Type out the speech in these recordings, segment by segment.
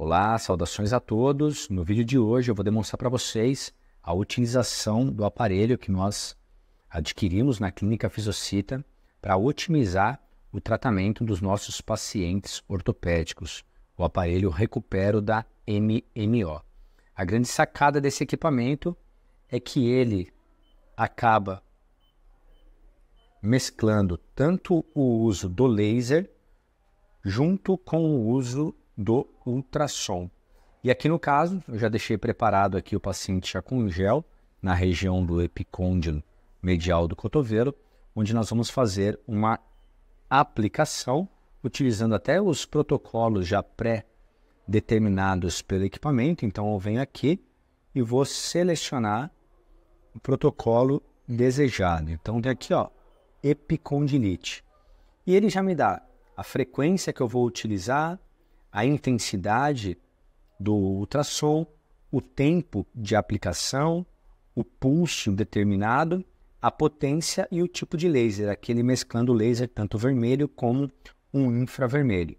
Olá, saudações a todos. No vídeo de hoje eu vou demonstrar para vocês a utilização do aparelho que nós adquirimos na clínica Fisocita para otimizar o tratamento dos nossos pacientes ortopédicos, o aparelho Recupero da MMO. A grande sacada desse equipamento é que ele acaba mesclando tanto o uso do laser junto com o uso do ultrassom. E aqui no caso, eu já deixei preparado aqui o paciente já com gel na região do epicôndilo medial do cotovelo, onde nós vamos fazer uma aplicação utilizando até os protocolos já pré-determinados pelo equipamento. Então eu venho aqui e vou selecionar o protocolo desejado. Então tem aqui, ó, epicondilite. E ele já me dá a frequência que eu vou utilizar, a intensidade do ultrassom, o tempo de aplicação, o pulso determinado, a potência e o tipo de laser, aquele mesclando laser tanto vermelho como um infravermelho.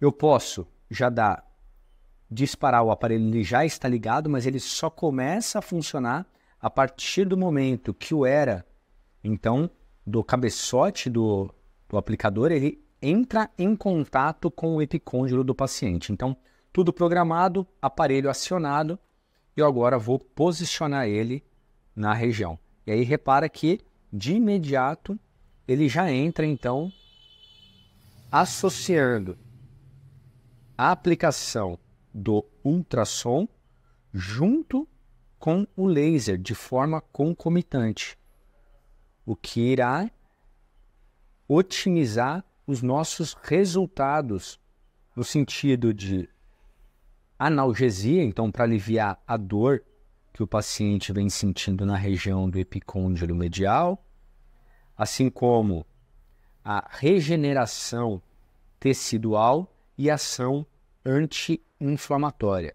Eu posso já dar disparar o aparelho, ele já está ligado, mas ele só começa a funcionar a partir do momento que o era, então, do cabeçote do, do aplicador, ele entra em contato com o epicôndilo do paciente. Então, tudo programado, aparelho acionado, e eu agora vou posicionar ele na região. E aí repara que de imediato ele já entra então associando a aplicação do ultrassom junto com o laser de forma concomitante, o que irá otimizar os nossos resultados no sentido de analgesia, então para aliviar a dor que o paciente vem sentindo na região do epicôndilo medial, assim como a regeneração tecidual e ação anti-inflamatória.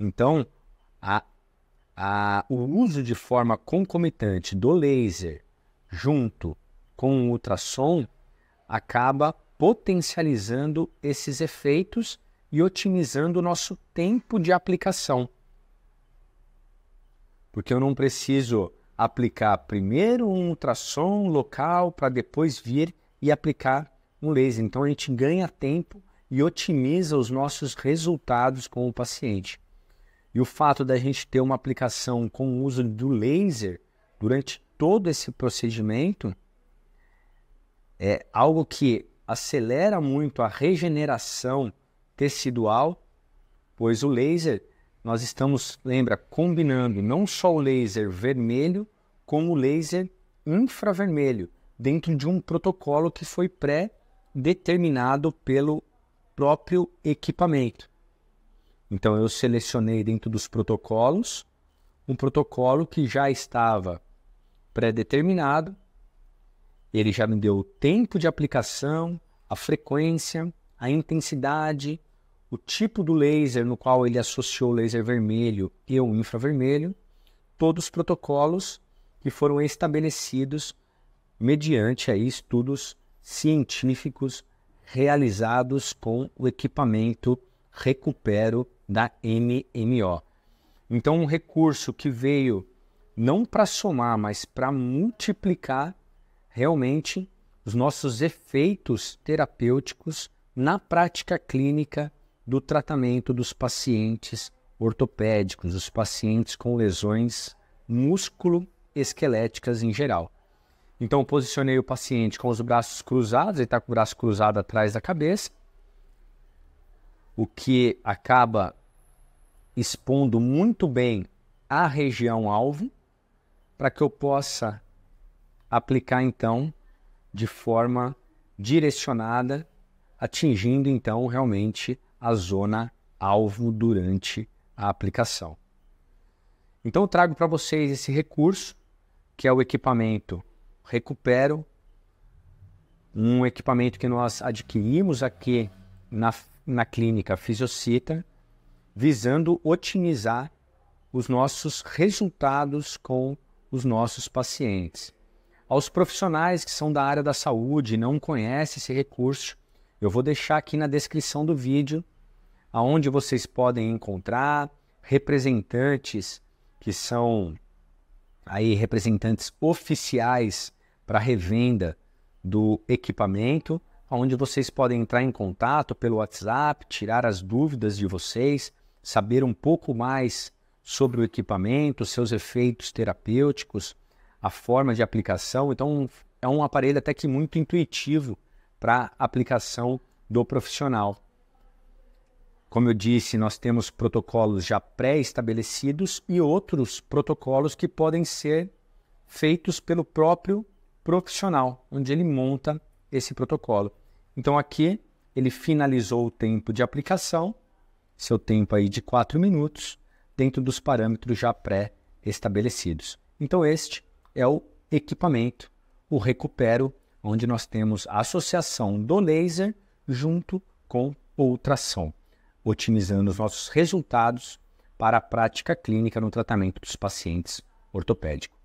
Então, a, a, o uso de forma concomitante do laser junto com o ultrassom acaba potencializando esses efeitos e otimizando o nosso tempo de aplicação. Porque eu não preciso aplicar primeiro um ultrassom local para depois vir e aplicar um laser. Então a gente ganha tempo e otimiza os nossos resultados com o paciente. E o fato da gente ter uma aplicação com o uso do laser durante todo esse procedimento é algo que acelera muito a regeneração tecidual, pois o laser nós estamos, lembra, combinando não só o laser vermelho, como o laser infravermelho, dentro de um protocolo que foi pré-determinado pelo próprio equipamento. Então eu selecionei dentro dos protocolos um protocolo que já estava pré-determinado ele já me deu o tempo de aplicação, a frequência, a intensidade, o tipo do laser no qual ele associou o laser vermelho e o infravermelho, todos os protocolos que foram estabelecidos mediante aí, estudos científicos realizados com o equipamento Recupero da MMO. Então, um recurso que veio não para somar, mas para multiplicar realmente os nossos efeitos terapêuticos na prática clínica do tratamento dos pacientes ortopédicos, os pacientes com lesões músculo-esqueléticas em geral. Então, posicionei o paciente com os braços cruzados, ele está com o braço cruzado atrás da cabeça, o que acaba expondo muito bem a região alvo, para que eu possa aplicar então de forma direcionada, atingindo então realmente a zona alvo durante a aplicação. Então eu trago para vocês esse recurso, que é o equipamento Recupero, um equipamento que nós adquirimos aqui na, na clínica Fisiocita, visando otimizar os nossos resultados com os nossos pacientes. Aos profissionais que são da área da saúde e não conhecem esse recurso, eu vou deixar aqui na descrição do vídeo aonde vocês podem encontrar representantes que são aí representantes oficiais para revenda do equipamento, onde vocês podem entrar em contato pelo WhatsApp, tirar as dúvidas de vocês, saber um pouco mais sobre o equipamento, seus efeitos terapêuticos, a forma de aplicação. Então, é um aparelho até que muito intuitivo para aplicação do profissional. Como eu disse, nós temos protocolos já pré-estabelecidos e outros protocolos que podem ser feitos pelo próprio profissional, onde ele monta esse protocolo. Então aqui ele finalizou o tempo de aplicação, seu tempo aí de 4 minutos, dentro dos parâmetros já pré-estabelecidos. Então este é o equipamento, o recupero, onde nós temos a associação do laser junto com ultrassom, otimizando os nossos resultados para a prática clínica no tratamento dos pacientes ortopédicos.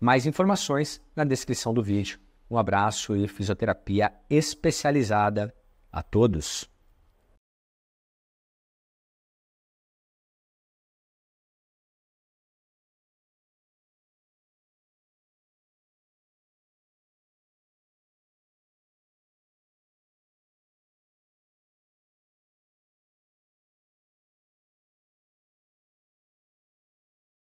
Mais informações na descrição do vídeo. Um abraço e fisioterapia especializada a todos.